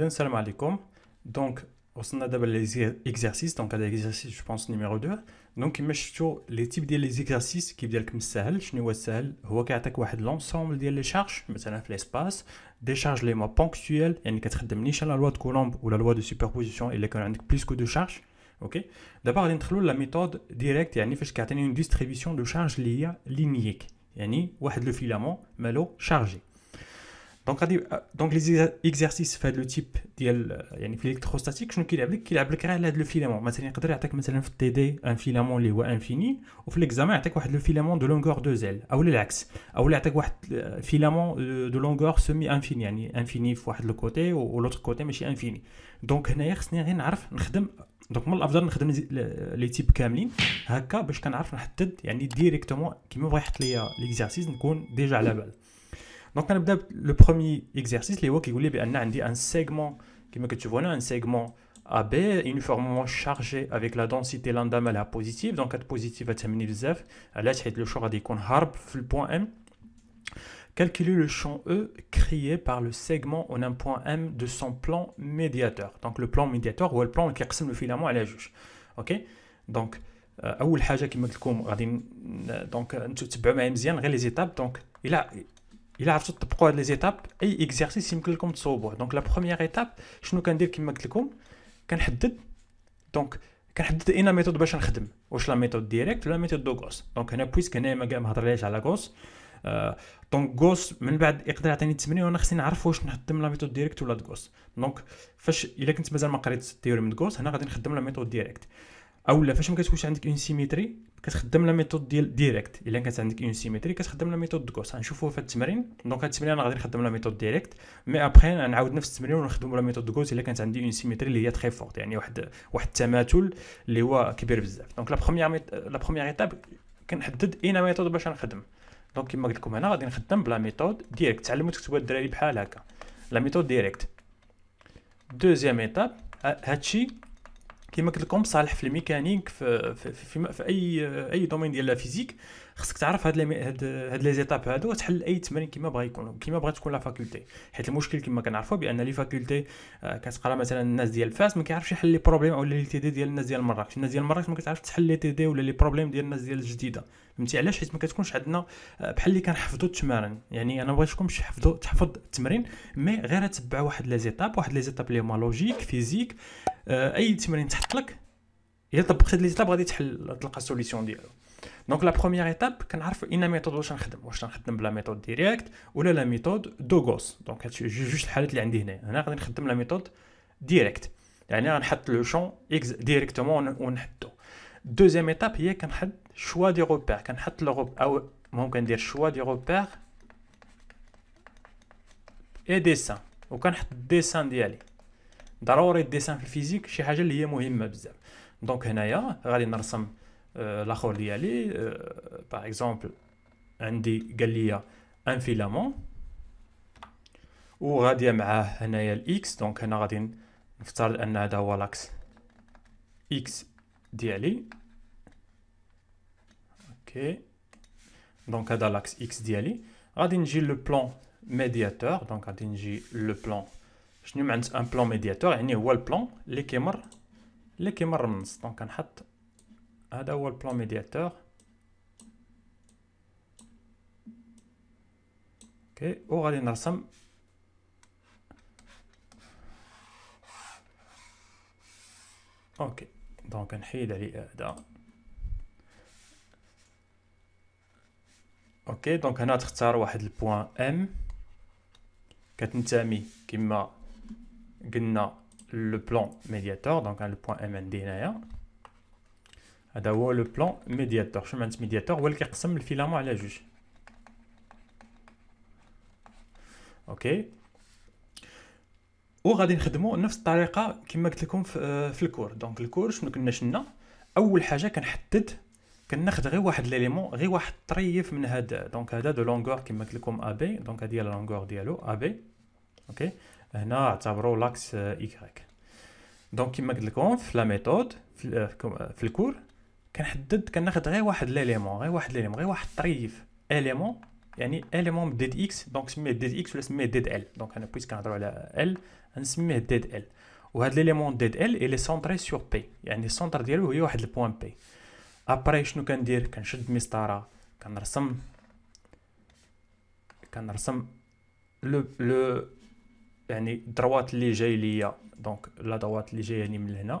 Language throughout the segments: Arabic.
Et salam alaikum. Donc, on a d'abord les exercices. Donc, à l'exercice, je pense, numéro 2. Donc, il met les types des exercices qui viennent comme ça. Je suis niveau sel. Je vois qu'il l'ensemble des charges. Mais ça n'a l'espace. Décharge les mots ponctuels. Il y a une quatrième de la loi de Coulomb ou la loi de superposition. et les a plus que deux charges. Okay. D'abord, il la méthode directe. Il y a une distribution de charges liées à l'inique. Il y a un filament l'eau chargé. دونك غادي دونك لي اكزرسيس في هذا لو تيب ديال يعني في الكتروستاتيك شنو كيلعب لك كيلعب لك غير على هذا لو فيلامون مثلا يقدر يعطيك مثلا في تي دي ان فيلامون اللي هو انفيني وفي ليكزام يعطيك واحد لو فيلامون دو لونغور دو زيل او العكس او يعطيك واحد فيلامون دو لونغور سيمي انفيني يعني انفيني في واحد لو كوتي ولوتر كوتي ماشي انفيني دونك هنايا خصني غير نعرف نخدم دونك من الافضل نخدم لي تيب كاملين هكا باش كنعرف نحدد يعني ديريكتومون كيما بغا يحط ليا ليكزارسيس نكون ديجا على بال Donc, on a le premier exercice, les qui voulaient un segment, comme que tu vois là, un segment AB uniformément chargé avec la densité lambda à positive. Donc, être positive à terminer bzaf. Là, être le champ qu'on harb le point M. Calculer le champ E créé par le segment en un point M de son plan médiateur. Donc, le plan médiateur ou le plan qui ressemble le filament à la juge. OK Donc, أول حاجة كما قلت لكم غادي دونك انتم تتبعوا معايا مزيان غير les étapes. Donc a... الا عرفتوا تطبقوا هاد لي زيتاب اي اكزرسيس يمكن لكم تصوبوه دونك لا بروميير ايتاب شنو كندير كما قلت لكم كنحدد دونك كنحدد اين ميثود باش نخدم واش لا ميثود ديريكت ولا ميثود دو غوس دونك هنا بويسك هنا ما مهضرليش على غوس دونك غوس من بعد يقدر يعطيني 8 وانا خصني نعرف واش نخدم لا ميثود ديريكت ولا غوس دونك فاش الا كنت مازال ما قريت التيوري من غوس هنا غادي نخدم لا ميثود ديريكت اولا فاش ما كتكونش عندك اون سيميتري كتخدم لا ميثود ديال ديريكت الا كانت عندك اون سيمتري كتخدم لا ميثود كوس غنشوفوها في التمرين دونك هاد التمرين انا غادي نخدم لا ميثود ديريكت مي ابخي نعاود نفس التمرين ونخدم لا ميثود كوس الا كانت عندي اون سيمتري اللي هي تري فورت يعني واحد واحد التماثل اللي هو كبير بزاف دونك لا بروميير لا بروميير ايتاب كنحدد اين ميثود باش نخدم دونك كما قلت لكم انا غادي نخدم بلا ميثود ديريكت تعلموا تكتبوا الدراري بحال هكا لا ميثود ديريكت دوزيام ايتاب هادشي كيما قلت لكم صالح في الميكانيك في, في, في, في اي اي دومين ديال لا فيزيك خصك تعرف هاد لي هاد, هاد لي زيتاب هادو وتحل اي تمرين كيما بغا يكون كيما بغات تكون لا فاكولتي حيت المشكل كيما كنعرفوا بان لي فاكولتي آه، كتقرا مثلا الناس ديال فاس ما كيعرفش يحل لي بروبليم ولا لي تي دي ديال الناس ديال مراكش الناس ديال مراكش ما كتعرفش تحل لي تي دي ولا لي بروبليم ديال الناس ديال الجديده فهمتي علاش حيت ما كتكونش عندنا آه، بحال اللي كنحفظوا التمارين يعني انا بغيتكم تحفظوا تحفظ التمرين مي غير تبع واحد لي زيتاب واحد لي زيتاب اللي هما لوجيك فيزيك آه، اي تمرين تحط لك الا طبقت لي زيتاب غادي تحل تلقى السوليسيون ديالو دونك لا بروميير ايتاب كنعرف ان ميثود واش نخدم واش نخدم بلا ميثود ديريكت ولا لا ميثود دوغوس دونك هادشي جوج الحالات اللي عندي هنا هنا غادي نخدم لا ميثود ديريكت يعني غنحط لو شون اكس ديريكتومون ونحدو دوزيام ايتاب هي كنحط شوا دي روبير كنحط لو روب او ممكن ندير شوا دي روبير اي ديسان وكنحط الديسان ديالي ضروري الديسان في الفيزيك شي حاجه اللي هي مهمه بزاف دونك هنايا غادي نرسم Euh, la euh, par exemple un des un filament ou radier à un axe donc on a donc nous x ok donc à l'axe x Je radin g le plan médiateur donc radin g le plan je un plan médiateur a un plan donc add a wall plan médiateur. Ok, au radien d'arsam. Ok, donc on hide euh, à Ok, donc on a trouvé le point M. Qu'est-ce qui m'a le plan médiateur, donc le point MND. هذا هو لو بلان ميدياتور شنو معنات ميدياتور هو اللي كيقسم الفيلامون على جوج اوكي وغادي نخدمو نفس الطريقه كما قلت لكم في, الكور دونك الكور شنو كنا شنا اول حاجه كنحدد كناخذ غير واحد ليليمون غير واحد طريف من هذا دونك هذا دو لونغور كما قلت لكم ا بي دونك هذه هي لونغور ديالو ا بي اوكي هنا اعتبروا لاكس ايكغيك دونك كما قلت لكم في لا ميثود في الكور كنحدد كناخد غير واحد ليليمون غير واحد ليليمون غير واحد طريف اليمون يعني اليمون ديد اكس دونك سميه ديد اكس ولا سميه ديد ال دونك انا بويس كنهضروا على ال غنسميه ديد ال وهاد ليليمون ديد ال الي سونطري سور بي يعني السونتر ديالو هي واحد البوان بي ابري شنو كندير كنشد مسطره كنرسم كنرسم لو لو يعني دروات اللي جاي ليا دونك لا دروات اللي جايه يعني من هنا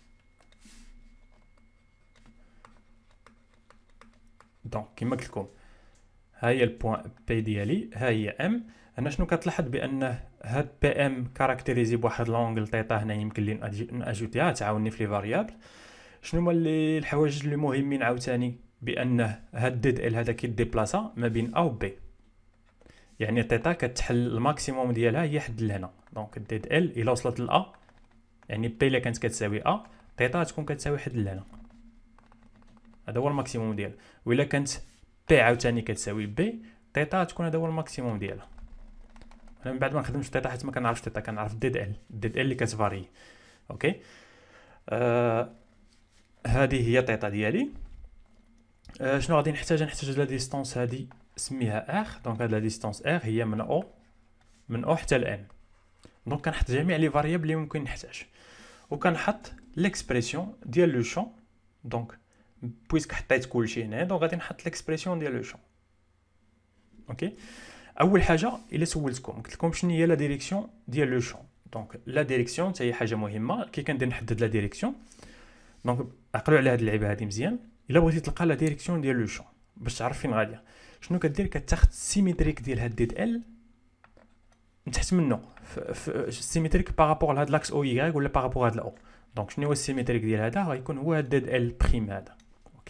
دونك كيما قلت لكم ها هي البوان بي ديالي ها هي ام هنا شنو كتلاحظ بانه هاد بي ام كاركتيريزي بواحد لونغل تيطا هنا يمكن لي ناجوتيها تعاوني في لي فاريابل شنو هما اللي الحوايج اللي مهمين عاوتاني بانه هاد ديد ال هذا كيديبلاصا ما بين ا و بي يعني تيتا كتحل الماكسيموم ديالها هي حد لهنا دونك ديد ال الا وصلت ل ا يعني بي اللي كانت كتساوي ا تيتا تكون كتساوي حد لهنا هذا هو الماكسيموم ديالها وإلا كانت بي عاوتاني كتساوي بي تيتا تكون هذا هو الماكسيموم ديالها انا من بعد ما نخدمش تيتا حيت ما كنعرفش تيتا كنعرف ديد ال ديد ال اللي كتفاري اوكي آه هذه هي تيتا ديالي آه شنو غادي نحتاج نحتاج لا ديستونس هادي سميها اخ دونك هاد لا ديستونس اخ هي من او من او حتى لان دونك كنحط جميع لي فاريابل اللي ممكن نحتاج وكنحط ليكسبريسيون ديال لو شون دونك بويسك حطيت كلشي هنا دونك غادي نحط ليكسبريسيون ديال لو شون اوكي اول حاجه الا سولتكم قلت لكم شنو هي لا ديريكسيون ديال لو شون دونك لا ديريكسيون حتى هي حاجه مهمه كي كندير نحدد لا ديريكسيون دونك عقلوا على هاد اللعبه هادي مزيان الا بغيتي تلقى لا ديريكسيون ديال لو شون باش تعرف فين غاديه شنو كدير كتاخد السيميتريك ديال هاد ديت ال من تحت منو السيميتريك بارابور لهاد لاكس او اي ولا بارابور هاد الاو دونك شنو هو السيميتريك ديال هذا غيكون هو هاد ديد ال بريم هذا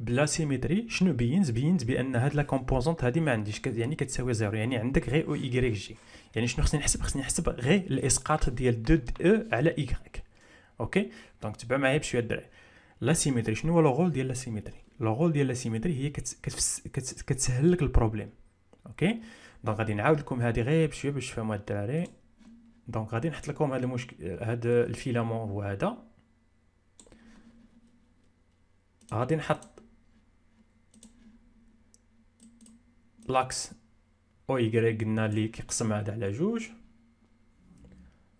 بلا سيمتري شنو بينت بينت بان هاد لا كومبوزونت هادي ما عنديش يعني كتساوي زيرو يعني عندك غير او ايكغيك جي يعني شنو خصني نحسب خصني نحسب غير الاسقاط ديال دو دي او على ايكغيك اوكي دونك تبع معايا بشويه الدراري لا سيمتري شنو هو لو غول ديال لا سيمتري لو غول ديال لا سيمتري هي كتسهل لك البروبليم اوكي دونك غادي نعاود لكم هادي غير بشويه باش تفهموها الدراري دونك غادي نحط لكم هذا المشكل هذا الفيلامون هو هذا غادي نحط بلاكس او ايكغي قلنا اللي كيقسم هذا على جوج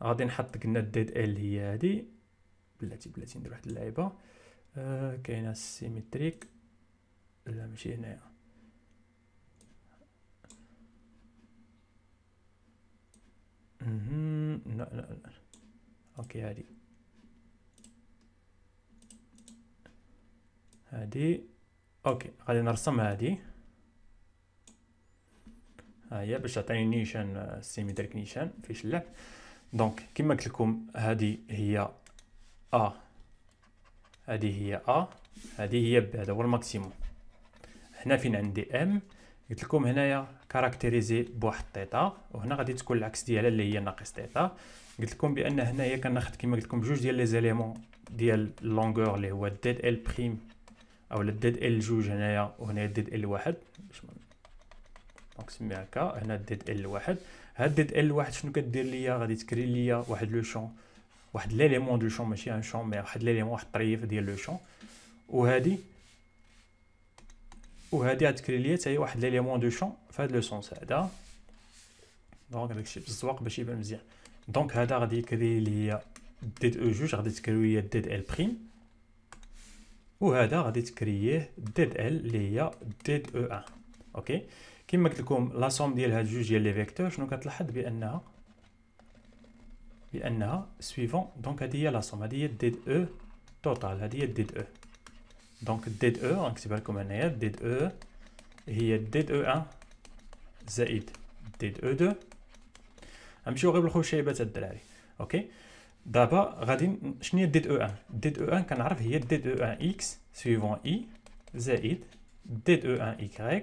غادي نحط قلنا الديد ال هي هادي بلاتي بلاتي ندير واحد اللعيبه آه كاينه السيمتريك لا ماشي هنايا لا لا لا اوكي هادي هادي اوكي غادي نرسم هادي هي آه، باش تعطيني نيشان السيميتريك آه، نيشان فيش اللعب دونك كيما قلت لكم هذه هي ا هذه هي ا هذه هي ب هذا هو الماكسيموم هنا فين عندي ام قلت لكم هنايا كاركتيريزي بواحد تيتا وهنا غادي تكون العكس ديالها اللي هي ناقص تيتا قلت لكم بان هنايا كناخد كما قلت لكم جوج ديال لي زيليمون ديال لونغور اللي هو ديد ال بريم او ديد ال جوج هنايا وهنا ديد ال واحد باش دونك سمي هكا هنا ديت ال واحد هاد ديت ال واحد شنو كدير ليا غادي تكري ليا واحد لو شون واحد ليليمون دو شون ماشي ان شون مي واحد ليليمون واحد الطريف ديال لو شون وهادي وهادي غتكري ليا حتى هي واحد ليليمون دو شون فهاد لو سونس هذا دونك داكشي بالزواق باش يبان مزيان دونك هذا غادي يكري ليا ديت او جوج غادي تكري ليا ديت ال بريم وهذا غادي تكرييه ديد ال اللي هي ديد او ان اوكي كما قلت لكم لا سوم ديال هاد جوج ديال لي فيكتور شنو كتلاحظ بانها بانها سويفون دونك هادي هي لا سوم هادي هي دي او توتال هادي هي دي او دونك دي او غنكتبها لكم هنايا دي او e هي دي او 1 زائد e دي او 2 نمشيو غير بالخشيبات الدراري اوكي دابا غادي شنو هي دي او 1 دي او 1 كنعرف هي دي او 1 اكس سويفون اي زائد دي او 1 اي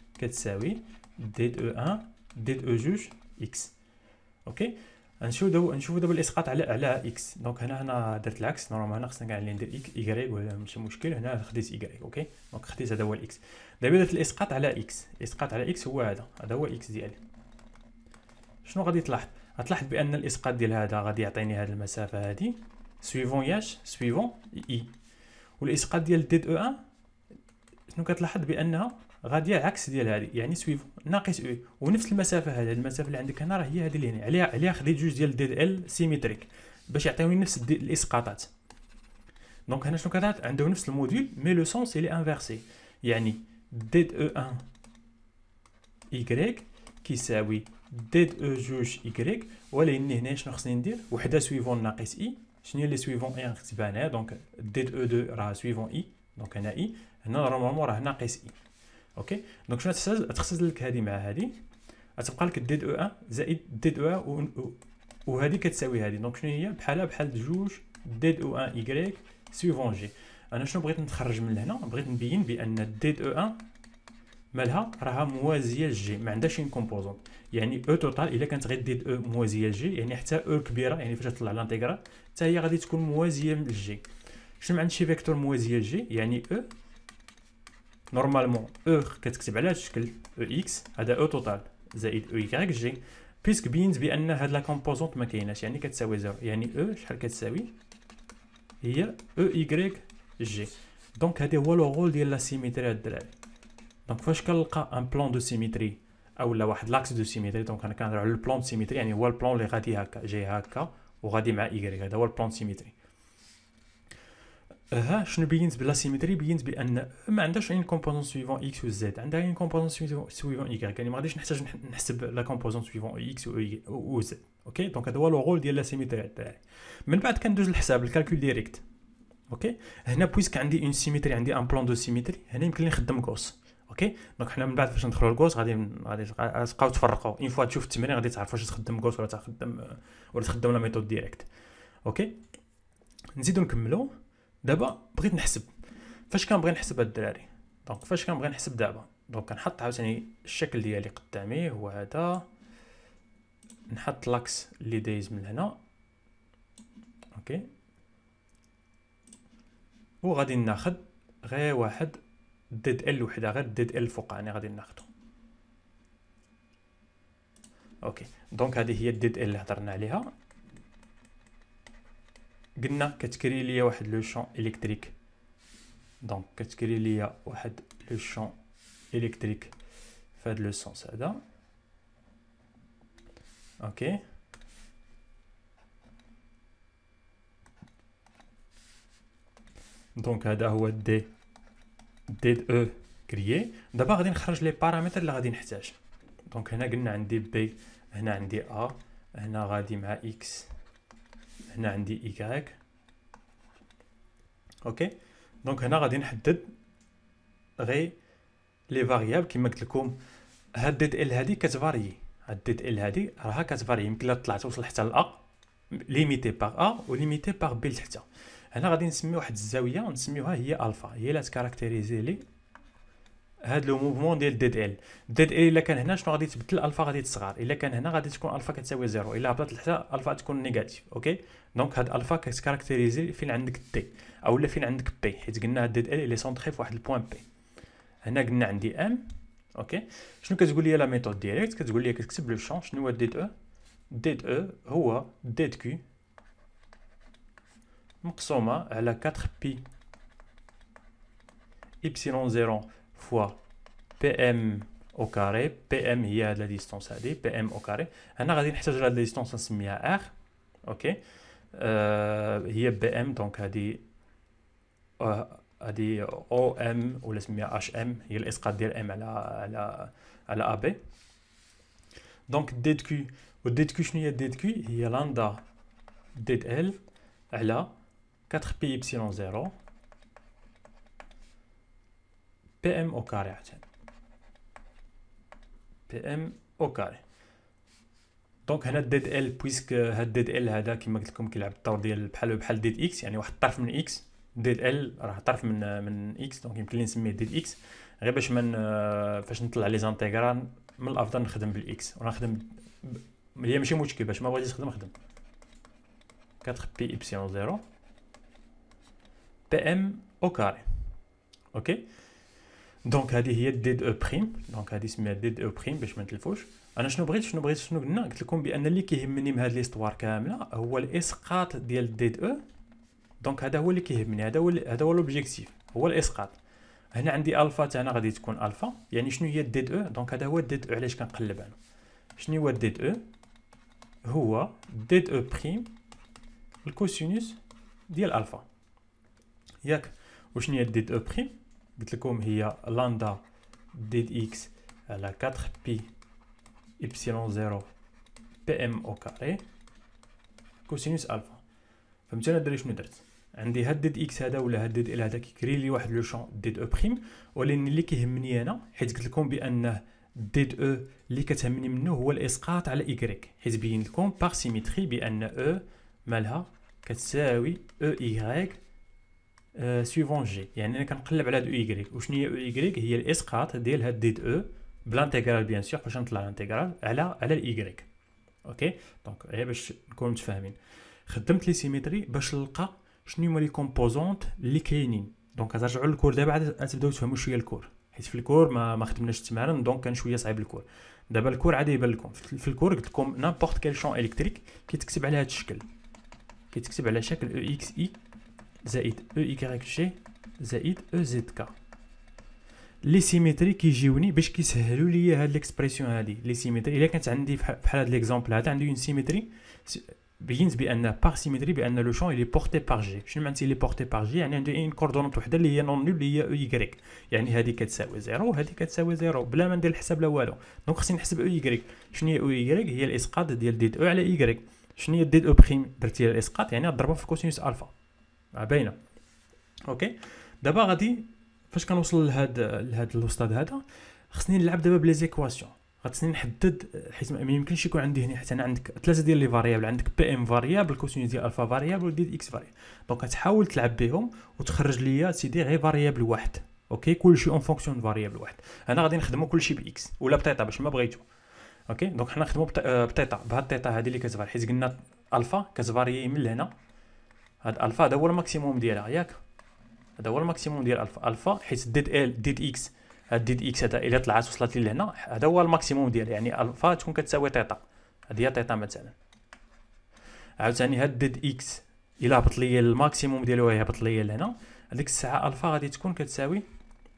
كتساوي ديد او 1 ديد او جوج اكس اوكي غنشوفو دابا نشوفوا دابا الاسقاط على على اكس دونك هنا هنا درت العكس نورمال هنا خصنا كاع اللي ندير اكس ولا ماشي مشكل هنا خديت ايغريك اوكي دونك خديت هذا هو الاكس دابا درت الاسقاط على اكس الاسقاط على اكس هو هذا هذا هو اكس ديالي شنو غادي تلاحظ غتلاحظ بان الاسقاط ديال هذا غادي يعطيني هذه المسافه هذه سويفون ياش سويفون اي والاسقاط ديال ديد او 1 شنو كتلاحظ بانها غاديه عكس ديال هذه يعني سويفون ناقص او ونفس المسافه هذه المسافه اللي عندك هنا راه هي هذه اللي هنا عليها عليها خديت جوج ديال دي ال سيميتريك باش يعطيوني نفس الاسقاطات دونك هنا شنو كانت عنده نفس الموديل مي لو سونس اللي انفيرسي يعني ديد او 1 y كيساوي ديد او e جوج y ولكن هنا شنو خصني ندير وحده سويفون ناقص اي شنو هي اللي سويفون اي غنكتبها دونك ديد او 2 راه سويفون اي دونك هنا اي هنا نورمالمون راه ناقص اي اوكي دونك شنو تحتاج تخصص لك هذه مع هذه غتبقى لك دي دو ان زائد دي دو ان وهذه كتساوي هذه دونك شنو هي بحالها بحال جوج دي دو ان ايكغيك سيفون جي انا شنو بغيت نتخرج من هنا بغيت نبين بان دي دو ان مالها راها موازيه لجي ما عندهاش شي كومبوزونت يعني او توتال الا كانت غير دي او موازيه لجي يعني حتى او كبيره يعني فاش تطلع لانتيغرال حتى هي غادي تكون موازيه لجي شنو معنى شي فيكتور موازيه لجي يعني او نورمالمون او كتكتب على هذا الشكل او اكس هذا او توتال زائد او يكغيك جي بيسك بينت بان هاد لا كومبوزونت ما كايناش يعني كتساوي زيرو يعني او شحال كتساوي هي او ايكغيك جي دونك هادي هو لو رول ديال لا سيميتري هاد الدراري دونك فاش كنلقى ان بلان دو سيميتري لا واحد لاكس دو سيميتري دونك انا كنهضر على البلان دو سيميتري يعني هو البلان اللي غادي هكا جاي هكا وغادي مع ايكغيك هذا هو البلان سيميتري ها شنو بينت بلا سيمتري بينت بان ما عندهاش غير كومبوزون سويفون اكس و زد عندها غير كومبوزون سويفون اي يعني ما غاديش نحتاج نحسب لا كومبوزون سويفون اكس و زد اوكي دونك هذا هو لو رول ديال لا سيمتري تاعي من بعد كندوز الحساب الكالكول ديريكت اوكي هنا بويسك عندي اون سيمتري عندي ان بلان دو سيمتري هنا يمكن لي نخدم كوس اوكي دونك حنا من بعد فاش ندخلوا الكوس غادي غادي تبقاو تفرقوا اون فوا تشوف التمرين غادي تعرف واش تخدم كوس ولا تخدم ولا تخدم لا ميثود ديريكت اوكي نزيدو نكملو دابا بغيت نحسب فاش كنبغي نحسب هاد الدراري دونك فاش كنبغي نحسب دابا دونك كنحط عاوتاني الشكل ديالي قدامي هو هذا نحط لاكس اللي دايز من هنا اوكي وغادي ناخد غير واحد ديد ال وحده غير ديد ال فوقاني يعني غادي ناخدو اوكي دونك هذه هي الديد ال اللي هضرنا عليها قلنا كتكري ليا واحد لو شون الكتريك دونك كتكري ليا واحد لو شون الكتريك فهاد لو سونس هذا اوكي دونك هذا هو دي دي او كريي دابا غادي نخرج لي بارامتر اللي غادي نحتاج دونك هنا قلنا عندي بي هنا عندي ا هنا غادي مع اكس هنا عندي e إيكاك اوكي دونك هنا غادي نحدد غي لي فاريابل كما قلت لكم هاد ديت ال هادي كتفاريي هاد ديت ال هادي راها كتفاريي يمكن لا طلعت وصل حتى ل ا ليميتي باغ ا وليميتي باغ بي لتحتها هنا غادي نسمي واحد الزاويه ونسميوها هي الفا هي لا تكاركتيريزي لي هاد لو موفمون ديال ديد ال ديد ال الا كان هنا شنو غادي تبدل الفا غادي تصغر الا كان هنا غادي تكون الفا كتساوي زيرو الا هبطت لحتى الفا تكون نيجاتيف اوكي دونك هاد الفا كتكاركتيريزي فين عندك تي او لا فين عندك بي حيت قلنا هاد ديد ال لي سونتري واحد البوان بي هنا قلنا عندي ام اوكي شنو كتقول لي لا ميثود ديريكت كتقول لي كتكتب لو شون شنو هو ديد او e؟ ديد او e هو ديد كي مقسومه على 4 بي ايبسيلون زيرو fois PM au carré, PM il y la distance AD, PM au carré. On a dit la distance en semi R, ok. Euh, il BM, donc euh, OM ou à HM, il est de M à la, la, la AB. Donc D de Q, D a lambda D L, la 4 pi epsilon 0, بي ام او كاري عشان بي ام او كاري دونك هنا ديد ال بويسك هاد ديد ال هذا كيما قلت لكم كيلعب الدور ديال بحال بحال ديد اكس يعني واحد الطرف من اكس ديد ال راه طرف من من اكس دونك يمكن لي نسميه ديد اكس غير باش من فاش نطلع لي زانتيغرال من الافضل نخدم بالاكس وراه نخدم هي ماشي مشكل باش ما بغيتيش تخدم خدم 4 بي ايبسيلون 0 بي ام او كاري اوكي دونك هذه هي ديد او بريم دونك هذه سميها ديد او بريم باش ما نتلفوش انا شنو بغيت شنو بغيت شنو قلنا قلت لكم بان اللي كيهمني من هذه ليستوار كامله هو الاسقاط ديال ديد او دونك هذا هو اللي كيهمني هذا هو هذا هو لوبجيكتيف هو الاسقاط هنا عندي الفا تاعنا غادي تكون الفا يعني شنو هي ديد او دونك هذا هو ديد او e. علاش كنقلب انا شنو هو ديد او e؟ هو ديد او e بريم الكوسينوس ديال الفا ياك وشنو هي ديد او بريم قلت لكم هي لاندا ديد اكس على 4 بي ايبسيلون زيرو بي ام او كاري كوسينوس الفا فهمت انا دري شنو درت عندي هاد ديد اكس هذا ولا هاد ديد ال هذا كيكري لي واحد لو شون ديد او بريم ولكن اللي كيهمني انا حيت قلت لكم بانه ديد او اللي كتهمني منه هو الاسقاط على ايكغيك حيت بين لكم باغ سيميتري بان او مالها كتساوي او ايغريك سيفون جي يعني انا كنقلب على دو ايكغيك وشنو هي او ايكغيك هي الاسقاط ديال هاد ديت او بلانتيغرال بيان سيغ باش نطلع الانتيغرال على على الايكغيك اوكي دونك غير باش نكونوا متفاهمين خدمت لي سيميتري باش نلقى شنو هما لي كومبوزونت اللي كاينين دونك غترجعوا للكور دابا عاد تبداو تفهموا شويه الكور حيت في الكور ما, ما خدمناش التمارين دونك كان شويه صعيب الكور دابا الكور عاد يبان لكم في الكور قلت لكم نامبورت كيل شون الكتريك كيتكتب على هذا الشكل كيتكتب على شكل او اكس اي زائد او اي جي زائد او زد كا لي سيمتري كيجيوني باش كيسهلوا ليا هاد ليكسبريسيون هادي لي سيمتري الا كانت عندي بحال هاد ليكزامبل هذا عندي اون سيمتري بينت بان بار سيمتري بان لو شون لي بورتي بار جي شنو معناتي لي بورتي بار جي يعني عندي اون كوردونات وحده اللي هي نون نول اللي هي او ايغريك يعني هذه كتساوي زيرو وهذه كتساوي زيرو بلا ما ندير الحساب لا والو دونك خصني نحسب او ايغريك شنو هي او اي هي الاسقاط ديال ديت او على ايغريك شنو هي ديد او بريم درتي الاسقاط يعني ضربها في كوسينوس الفا باينه اوكي دابا غادي فاش كنوصل لهاد لهاد الاستاذ هذا خصني نلعب دابا بلي زيكواسيون خاصني نحدد حيت ما يمكنش يكون عندي هنا حيت انا عندك ثلاثه ديال لي فاريابل عندك بي ام فاريابل كوسينوس ديال الفا فاريابل ودي اكس فاريابل دونك غتحاول تلعب بهم وتخرج ليا سيدي غير فاريابل واحد اوكي كلشي اون فونكسيون فاريابل واحد انا غادي نخدمو كلشي باكس ولا بتيتا باش ما بغيتو اوكي دونك حنا نخدمو بتيتا آه، بهاد التيتا هادي اللي كتفاري حيت قلنا الفا كتفاري من لهنا هاد الفا هذا هو الماكسيموم ديالها ياك هذا هو الماكسيموم ديال الفا الفا حيت ديد ال ديد اكس هاد ديد اكس هذا الا طلعت وصلت لي لهنا هذا هو الماكسيموم ديالها يعني الفا تكون كتساوي تيتا هذه هي تيتا مثلا عاوتاني هاد ديد اكس الا هبط لي الماكسيموم ديالو هبط لي لهنا هذيك الساعه الفا غادي تكون كتساوي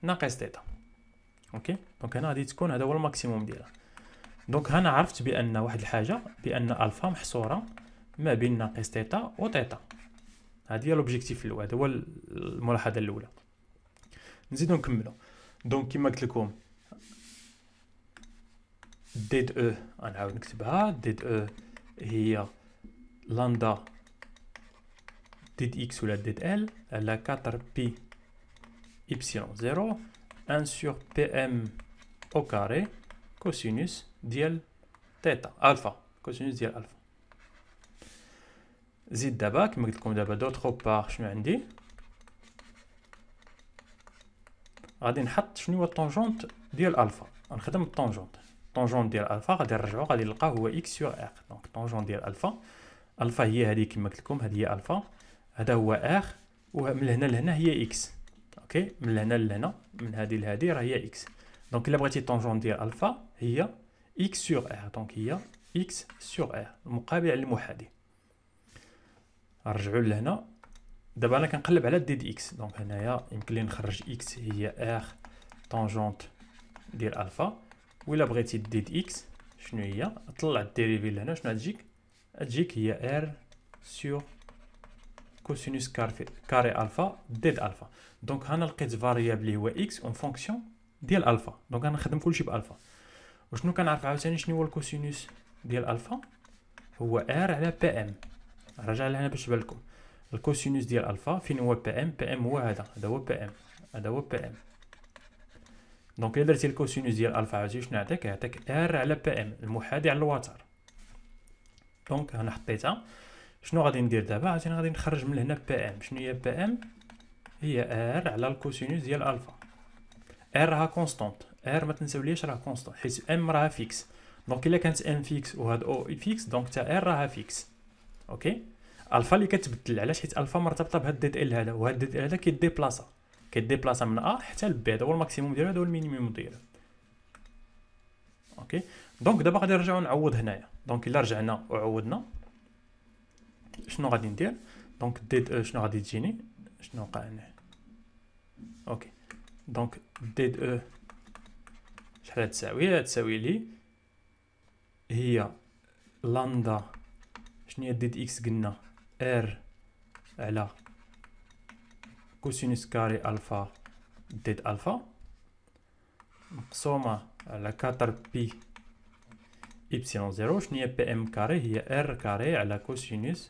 ناقص تيتا اوكي دونك هنا غادي تكون هذا هو الماكسيموم ديالها دونك هنا عرفت بان واحد الحاجه بان الفا محصوره ما بين ناقص تيتا وتيتا C'est l'objectif de la première vidéo. On ça. continuer. Donc, comme je vous l'ai dit, D de e, on va l'écrire de est lambda d ou d la 4 pi y0 1 sur Pm au carré cosinus de teta alpha, cosinus de alpha. زيد دابا كما قلت لكم دابا دوتر بار شنو عندي غادي نحط شنو هو الطونجونت ديال الفا غنخدم الطونجونت الطونجونت ديال الفا غادي نرجعو غادي نلقاه هو اكس سور ار دونك الطونجونت ديال الفا الفا هي هادي كما قلت لكم هادي هي الفا هذا هو ار ومن هنا لهنا هي اكس اوكي من هنا لهنا من هادي لهادي راه هي اكس دونك الا بغيتي الطونجونت ديال الفا هي اكس سور ار دونك هي اكس سور ار المقابل على نرجعوا لهنا دابا انا كنقلب على دي دي اكس دونك هنايا يمكن لي نخرج اكس هي ار طونجونت ديال الفا الا بغيتي دي دي اكس شنو هي طلع الديريفي لهنا شنو غتجيك غتجيك هي ار سور كوسينوس كاري كاري الفا ديد الفا دونك هنا لقيت فاريابل هو اكس اون فونكسيون ديال الفا دونك انا نخدم كلشي بالفا وشنو كنعرف عاوتاني شنو هو الكوسينوس ديال الفا هو ار على بي ام رجع لهنا باش يبان لكم الكوسينوس ديال الفا فين هو بي ام بي ام هو هذا هذا هو بي ام هذا هو بي ام دونك الا درتي الكوسينوس ديال الفا عاوتاني شنو يعطيك يعطيك ار على بي ام المحادي على الوتر دونك هنا حطيتها شنو غادي ندير دابا عاوتاني غادي نخرج من هنا بي ام شنو هي بي ام هي ار على الكوسينوس ديال الفا ار راها كونستانت ار ما تنساوليش راه كونستانت حيت ام راها فيكس دونك الا كانت ام فيكس وهاد او فيكس دونك تا ار راها فيكس اوكي الفا اللي كتبدل علاش حيت الفا مرتبطه بهاد دي ال هذا وهاد دي ال هذا كيديبلاصا كيديبلاصا من ا حتى ل بي هذا هو الماكسيموم ديالو هذا هو المينيموم ديالو اوكي دونك دابا غادي نرجعو نعوض هنايا دونك الا رجعنا وعوضنا شنو غادي ندير دونك ديد او شنو غادي تجيني شنو وقع هنا اوكي دونك ديد او شحال تساوي تساوي لي هي لاندا شنو هي ديت اكس قلنا ار على كوسينوس كاري الفا ديت الفا مقسومه على 4 بي ايبسيلون زيرو شنو هي بي ام كاري هي ار كاري على كوسينوس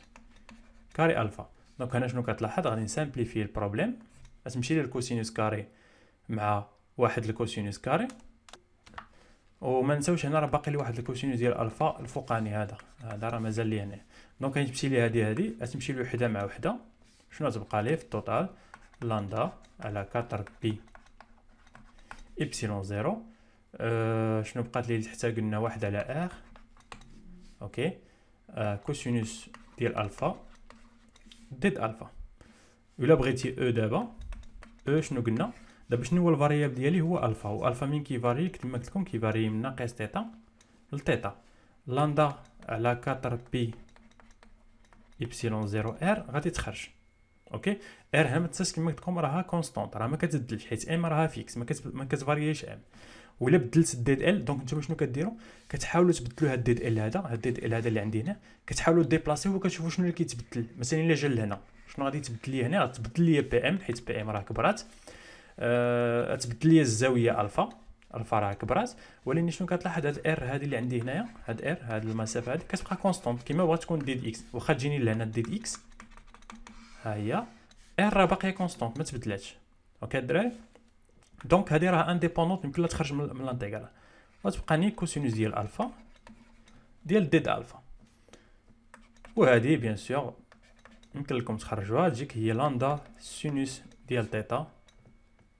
كاري الفا دونك هنا شنو كتلاحظ غادي نسامبليفي البروبليم غتمشي للكوسينوس كاري مع واحد الكوسينوس كاري وما نساوش هنا راه باقي لي واحد الكوسينوس ديال الفا الفوقاني هذا هذا راه مازال لي هنا دونك غنمشي لي هذه هذه غتمشي لي وحده مع وحده شنو غتبقى لي في التوتال لاندا على 4 بي ايبسيلون زيرو أه شنو بقات لي تحت قلنا واحد على اخ اوكي أه كوسينوس ديال الفا ضد الفا الا بغيتي او دابا او شنو قلنا دابا شنو هو الفاريال ديالي هو الفا والفا مين كيفاري كيما قلت لكم كيفاري من ناقص تيتا لتيتا لاندا على 4 بي ايبسيلون 0 ار غادي تخرج اوكي ار ها ما كيما قلت لكم راها كونستانت راه ما كتبدلش حيت ام راها فيكس ما ما كتفارييش ام ولا بدلت الديد ال دونك نتوما شنو كديروا كتحاولوا تبدلوا هاد الديد ال هذا هاد الديد ال هذا اللي عندي هنا كتحاولوا و وكتشوفوا شنو اللي كيتبدل مثلا الا جا لهنا شنو غادي تبدل لي هنا غتبدل لي بي ام حيت بي ام راه كبرات أه تبدل لي الزاويه الفا الفا راه كبرات ولكن شنو كتلاحظ هاد الار هادي اللي عندي هنايا هاد ار هاد المسافه هادي كتبقى كونستونت كيما بغات تكون ديد اكس واخا تجيني لهنا ديد اكس ها هي ار راه باقيه كونستونت ما تبدلاتش اوكي الدراري دونك هادي راه انديبوندونت يمكن لها تخرج من, الانتيغرال لانتيغرال غتبقاني كوسينوس ديال الفا ديال ديد الفا وهذه بيان سور يمكن لكم تخرجوها تجيك هي لاندا سينوس ديال تيتا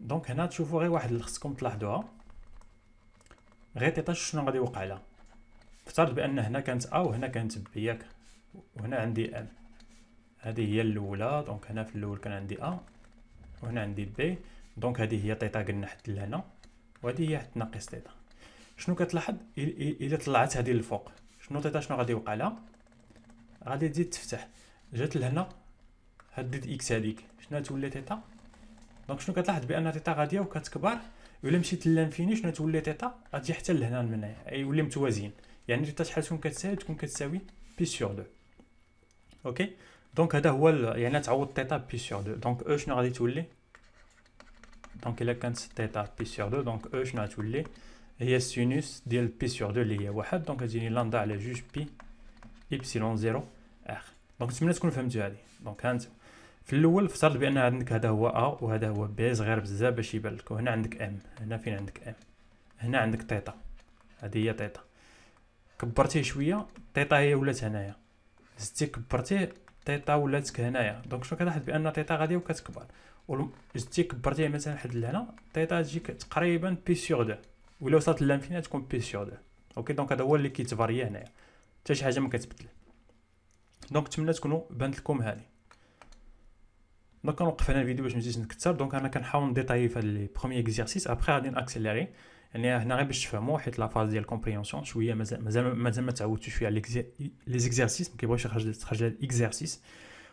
دونك هنا تشوفوا غير واحد اللي خصكم تلاحظوها غير تيتا شنو غادي يوقع لها افترض بان هنا كانت ا وهنا كانت ب ياك وهنا عندي ام هذه هي الاولى دونك هنا في الاول كان عندي ا وهنا عندي بي دونك هذه هي تيتا قلنا حتى لهنا وهذه هي حتى ناقص تيتا شنو كتلاحظ الا طلعت هذه للفوق شنو تيتا شنو غادي يوقع لها غادي تزيد تفتح جات لهنا ديد اكس هذيك شنو تولي تيتا دونك شنو كتلاحظ بان تيتا غاديه وكتكبر الا مشيت للانفيني شنو تولي تيتا غاتجي حتى لهنا من هنا يولي متوازيين يعني تيتا شحال تكون كتساوي تكون كتساوي بي سور دو اوكي دونك هذا هو يعني تعوض تيتا بي سور دو دونك او شنو غادي تولي دونك الا كانت تيتا بي سور دو دونك او شنو غتولي هي السينوس ديال بي سور دو اللي هي واحد دونك غتجيني لاندا على جوج بي ايبسيلون زيرو اخ دونك نتمنى تكون فهمتوا هذه دونك هانتم في الاول افترض بان عندك هذا هو ا وهذا هو بي صغير بزاف باش يبان لك وهنا عندك ام هنا فين عندك ام هنا عندك تيتا هذه هي تيتا كبرتيه شويه تيتا هي ولات هنايا زدتي كبرتيه تيتا ولات هنايا دونك شنو كنلاحظ بان تيتا غاديه وكتكبر زدتي كبرتيه مثلا حد لهنا تيتا تجيك تقريبا بي سيغ دو ولا وصلت للانفينيت تكون بي سيغ دو اوكي دونك هذا هو اللي كيتفاريا هنايا حتى شي حاجه ما كتبدل دونك نتمنى تكونوا بانت لكم هذه دونك كنوقف هنا الفيديو باش نزيد نكثر دونك انا كنحاول نديطاي في هاد لي برومي اكزيرسيس ابخي غادي ناكسيليري يعني هنا غير باش تفهموا حيت لا فاز ديال كومبريونسيون شويه مازال مازال مازال ما تعودتوش شويه على لي زيكزارسيس ما كيبغيش يخرج تخرج لها الاكزرسيس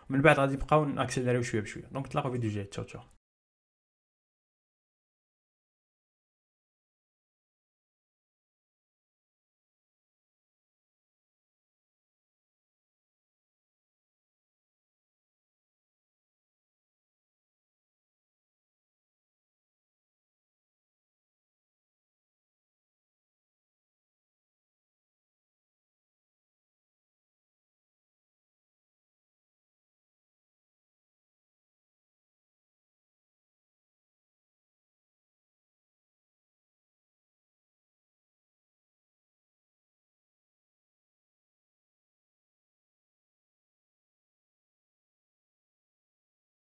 من بعد غادي نبقاو ناكسيليريو شويه بشويه دونك تلاقاو فيديو جاي تشاو تشاو